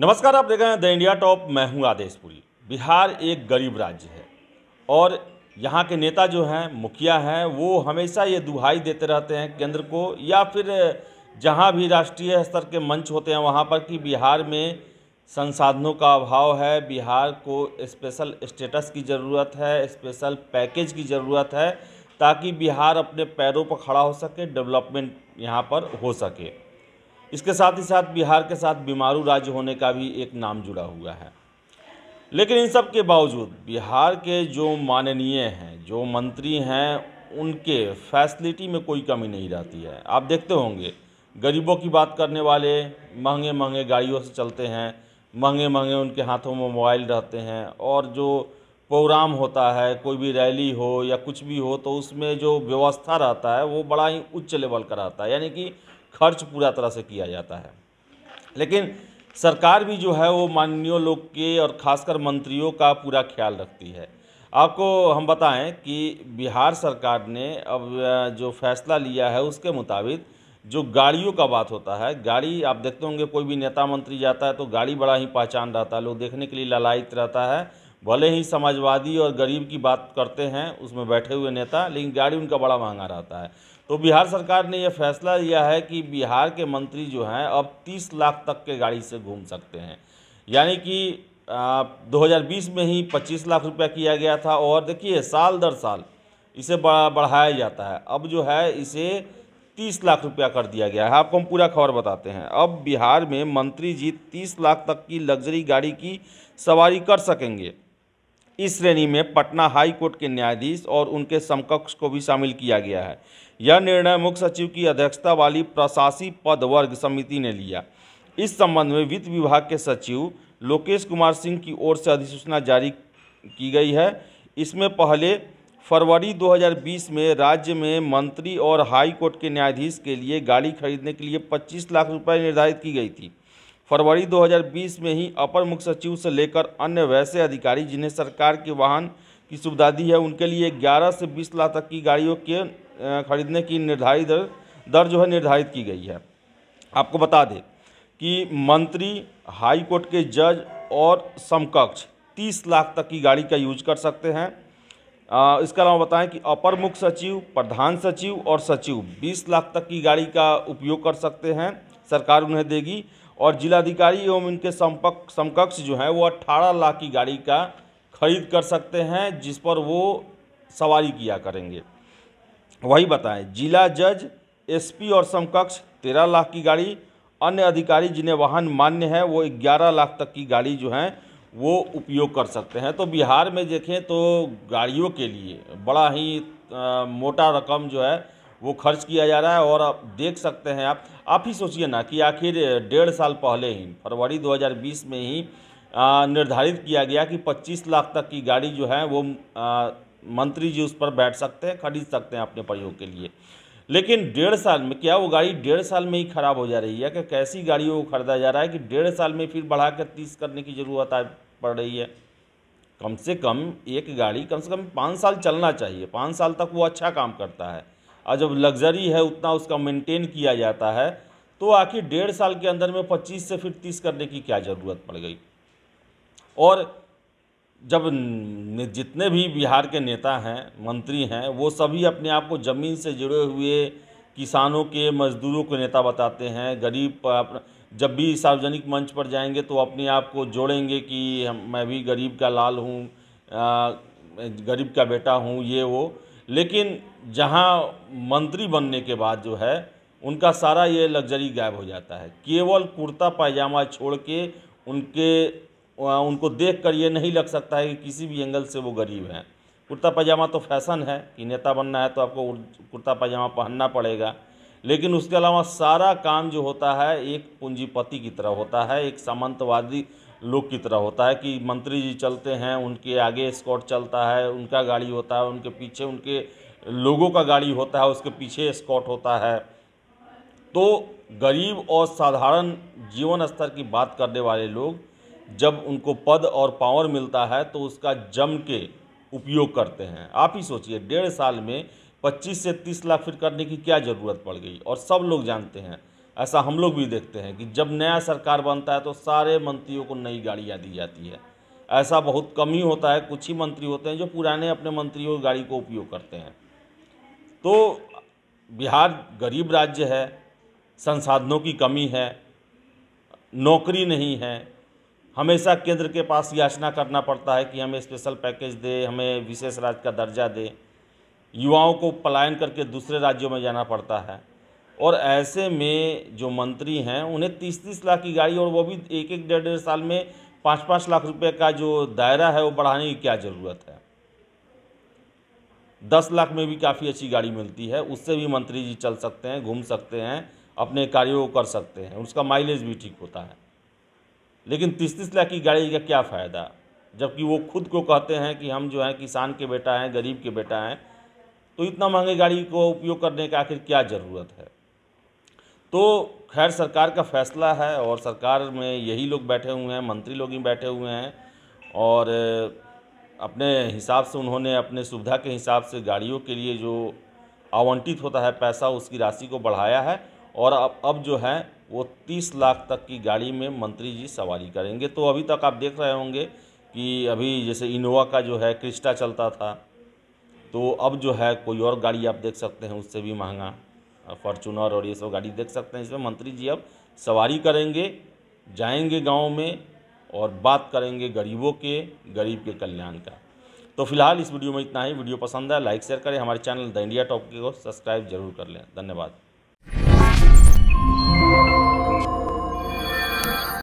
नमस्कार आप देख रहे हैं द इंडिया टॉप मैं हूं आदेशपुरी बिहार एक गरीब राज्य है और यहाँ के नेता जो हैं मुखिया हैं वो हमेशा ये दुहाई देते रहते हैं केंद्र को या फिर जहाँ भी राष्ट्रीय स्तर के मंच होते हैं वहाँ पर कि बिहार में संसाधनों का अभाव है बिहार को स्पेशल स्टेटस की ज़रूरत है स्पेशल पैकेज की ज़रूरत है ताकि बिहार अपने पैरों पर खड़ा हो सके डेवलपमेंट यहाँ पर हो सके इसके साथ ही साथ बिहार के साथ बीमारू राज्य होने का भी एक नाम जुड़ा हुआ है लेकिन इन सब के बावजूद बिहार के जो माननीय हैं जो मंत्री हैं उनके फैसिलिटी में कोई कमी नहीं रहती है आप देखते होंगे गरीबों की बात करने वाले महंगे महंगे गाड़ियों से चलते हैं महंगे महंगे उनके हाथों में मोबाइल रहते हैं और जो प्रोग्राम होता है कोई भी रैली हो या कुछ भी हो तो उसमें जो व्यवस्था रहता है वो बड़ा ही उच्च लेवल का रहता है यानी कि खर्च पूरा तरह से किया जाता है लेकिन सरकार भी जो है वो माननीय लोग के और ख़ासकर मंत्रियों का पूरा ख्याल रखती है आपको हम बताएं कि बिहार सरकार ने अब जो फैसला लिया है उसके मुताबिक जो गाड़ियों का बात होता है गाड़ी आप देखते होंगे कोई भी नेता मंत्री जाता है तो गाड़ी बड़ा ही पहचान रहता है लोग देखने के लिए ललायत रहता है भले ही समाजवादी और गरीब की बात करते हैं उसमें बैठे हुए नेता लेकिन गाड़ी उनका बड़ा महंगा रहता है तो बिहार सरकार ने यह फैसला लिया है कि बिहार के मंत्री जो हैं अब 30 लाख तक के गाड़ी से घूम सकते हैं यानी कि आ, 2020 में ही 25 लाख रुपया किया गया था और देखिए साल दर साल इसे बढ़ाया जाता है अब जो है इसे 30 लाख रुपया कर दिया गया है आपको हम पूरा खबर बताते हैं अब बिहार में मंत्री जी तीस लाख तक की लग्जरी गाड़ी की सवारी कर सकेंगे इस श्रेणी में पटना हाई कोर्ट के न्यायाधीश और उनके समकक्ष को भी शामिल किया गया है यह निर्णय मुख्य सचिव की अध्यक्षता वाली प्रशासी पद वर्ग समिति ने लिया इस संबंध में वित्त विभाग के सचिव लोकेश कुमार सिंह की ओर से अधिसूचना जारी की गई है इसमें पहले फरवरी 2020 में राज्य में मंत्री और हाई कोर्ट के न्यायाधीश के लिए गाड़ी खरीदने के लिए 25 लाख रुपए निर्धारित की गई थी फरवरी 2020 में ही अपर मुख्य सचिव से लेकर अन्य वैसे अधिकारी जिन्हें सरकार के वाहन की सुविधा दी है उनके लिए 11 से 20 लाख तक की गाड़ियों के खरीदने की निर्धारित दर, दर जो है निर्धारित की गई है आपको बता दें कि मंत्री हाईकोर्ट के जज और समकक्ष तीस लाख तक की गाड़ी का यूज कर सकते हैं इसके अलावा बताएं कि अपर मुख्य सचिव प्रधान सचिव और सचिव 20 लाख तक की गाड़ी का उपयोग कर सकते हैं सरकार उन्हें देगी और जिलाधिकारी एवं उनके समपक्ष समकक्ष जो हैं वो अट्ठारह लाख की गाड़ी का खरीद कर सकते हैं जिस पर वो सवारी किया करेंगे वही बताएं जिला जज एसपी और समकक्ष तेरह लाख की गाड़ी अन्य अधिकारी जिन्हें वाहन मान्य है वो ग्यारह लाख तक की गाड़ी जो हैं वो उपयोग कर सकते हैं तो बिहार में देखें तो गाड़ियों के लिए बड़ा ही आ, मोटा रकम जो है वो खर्च किया जा रहा है और आप देख सकते हैं आप आप ही सोचिए ना कि आखिर डेढ़ साल पहले ही फरवरी 2020 में ही निर्धारित किया गया कि 25 लाख तक की गाड़ी जो है वो आ, मंत्री जी उस पर बैठ सकते हैं खरीद सकते हैं अपने प्रयोग के लिए लेकिन डेढ़ साल में क्या वो गाड़ी डेढ़ साल में ही ख़राब हो जा रही है कि कैसी गाड़ियों को खरीदा जा रहा है कि डेढ़ साल में फिर बढ़ा कर तीस करने की ज़रूरत आ पड़ रही है कम से कम एक गाड़ी कम से कम पाँच साल चलना चाहिए पाँच साल तक वो अच्छा काम करता है और जब लग्जरी है उतना उसका मेंटेन किया जाता है तो आखिर डेढ़ साल के अंदर में पच्चीस से फिर तीस करने की क्या ज़रूरत पड़ गई और जब जितने भी बिहार के नेता हैं मंत्री हैं वो सभी अपने आप को ज़मीन से जुड़े हुए किसानों के मजदूरों के नेता बताते हैं गरीब जब भी सार्वजनिक मंच पर जाएंगे तो अपने आप को जोड़ेंगे कि मैं भी गरीब का लाल हूँ गरीब का बेटा हूँ ये वो लेकिन जहाँ मंत्री बनने के बाद जो है उनका सारा ये लग्जरी गायब हो जाता है केवल कुर्ता पायजामा छोड़ के उनके उनको देख कर ये नहीं लग सकता है कि किसी भी एंगल से वो गरीब हैं कुर्ता पायजामा तो फैशन है कि नेता बनना है तो आपको कुर्ता पायजामा पहनना पड़ेगा लेकिन उसके अलावा सारा काम जो होता है एक पूंजीपति की तरह होता है एक सामंतवादी लोग की तरह होता है कि मंत्री जी चलते हैं उनके आगे स्कॉट चलता है उनका गाड़ी होता है उनके पीछे उनके लोगों का गाड़ी होता है उसके पीछे स्कॉट होता है तो गरीब और साधारण जीवन स्तर की बात करने वाले लोग जब उनको पद और पावर मिलता है तो उसका जम के उपयोग करते हैं आप ही सोचिए डेढ़ साल में 25 से 30 लाख फिर करने की क्या ज़रूरत पड़ गई और सब लोग जानते हैं ऐसा हम लोग भी देखते हैं कि जब नया सरकार बनता है तो सारे मंत्रियों को नई गाड़ियाँ दी जाती है ऐसा बहुत कम ही होता है कुछ ही मंत्री होते हैं जो पुराने अपने मंत्रियों की गाड़ी को उपयोग करते हैं तो बिहार गरीब राज्य है संसाधनों की कमी है नौकरी नहीं है हमेशा केंद्र के पास याचना करना पड़ता है कि हमें स्पेशल पैकेज दे हमें विशेष राज्य का दर्जा दे युवाओं को पलायन करके दूसरे राज्यों में जाना पड़ता है और ऐसे में जो मंत्री हैं उन्हें तीस तीस लाख की गाड़ी और वो भी एक एक डेढ़ डेढ़ साल में पाँच पाँच लाख रुपए का जो दायरा है वो बढ़ाने की क्या ज़रूरत है दस लाख में भी काफ़ी अच्छी गाड़ी मिलती है उससे भी मंत्री जी चल सकते हैं घूम सकते हैं अपने कार्यों को कर सकते हैं उसका माइलेज भी ठीक होता है लेकिन तीस तीस लाख की गाड़ी का क्या फ़ायदा जबकि वो खुद को कहते हैं कि हम जो हैं किसान के बेटा हैं गरीब के बेटा हैं तो इतना महंगे गाड़ी को उपयोग करने का आखिर क्या ज़रूरत है तो खैर सरकार का फैसला है और सरकार में यही लोग बैठे हुए हैं मंत्री लोग ही बैठे हुए हैं और अपने हिसाब से उन्होंने अपने सुविधा के हिसाब से गाड़ियों के लिए जो आवंटित होता है पैसा उसकी राशि को बढ़ाया है और अब अब जो है वो तीस लाख तक की गाड़ी में मंत्री जी सवारी करेंगे तो अभी तक आप देख रहे होंगे कि अभी जैसे इनोवा का जो है क्रिस्टा चलता था तो अब जो है कोई और गाड़ी आप देख सकते हैं उससे भी महंगा फॉर्चूनर और ये सब गाड़ी देख सकते हैं इसमें मंत्री जी अब सवारी करेंगे जाएंगे गांव में और बात करेंगे गरीबों के गरीब के कल्याण का तो फिलहाल इस वीडियो में इतना ही वीडियो पसंद है लाइक शेयर करें हमारे चैनल द इंडिया टॉप को सब्सक्राइब जरूर कर लें धन्यवाद